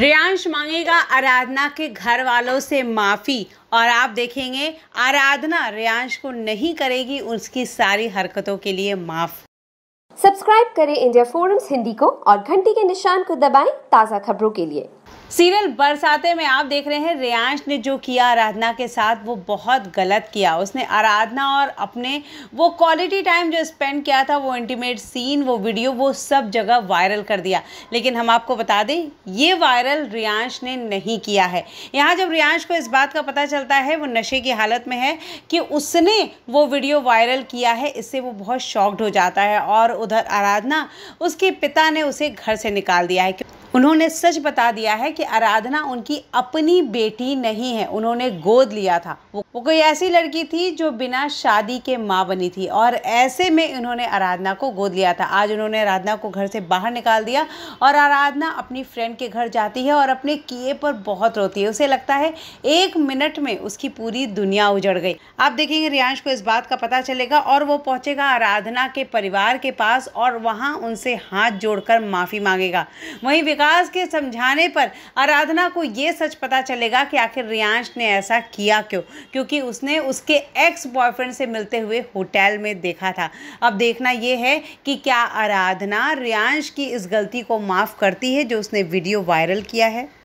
रियांश मांगेगा आराधना के घर वालों से माफ़ी और आप देखेंगे आराधना रियांश को नहीं करेगी उसकी सारी हरकतों के लिए माफ़ सब्सक्राइब करें इंडिया फोरम्स हिंदी को और घंटी के निशान को दबाएं ताज़ा खबरों के लिए सीरियल बरसाते में आप देख रहे हैं रियांश ने जो किया आराधना के साथ वो बहुत गलत किया उसने आराधना और अपने वो क्वालिटी टाइम जो स्पेंड किया था वो इंटीमेट सीन वो वीडियो वो सब जगह वायरल कर दिया लेकिन हम आपको बता दें ये वायरल रियांश ने नहीं किया है यहाँ जब रियांश को इस बात का पता चलता है वो नशे की हालत में है कि उसने वो वीडियो वायरल किया है इससे वो बहुत शॉक्ड हो जाता है और उधर आराधना उसके पिता ने उसे घर से निकाल दिया है उन्होंने सच बता दिया है कि आराधना उनकी अपनी बेटी नहीं है उन्होंने गोद लिया था वो कोई ऐसी लड़की थी जो बिना शादी के माँ बनी थी और ऐसे में उन्होंने आराधना को गोद लिया था आज उन्होंने आराधना को घर से बाहर निकाल दिया और आराधना अपनी फ्रेंड के घर जाती है और अपने किए पर बहुत रोती है उसे लगता है एक मिनट में उसकी पूरी दुनिया उजड़ गई आप देखेंगे रियांश को इस बात का पता चलेगा और वो पहुँचेगा आराधना के परिवार के पास और वहाँ उनसे हाथ जोड़कर माफ़ी मांगेगा वहीं विकास के समझाने पर आराधना को ये सच पता चलेगा कि आखिर रियांश ने ऐसा किया क्यों क्योंकि उसने उसके एक्स बॉयफ्रेंड से मिलते हुए होटल में देखा था अब देखना यह है कि क्या आराधना रियांश की इस गलती को माफ़ करती है जो उसने वीडियो वायरल किया है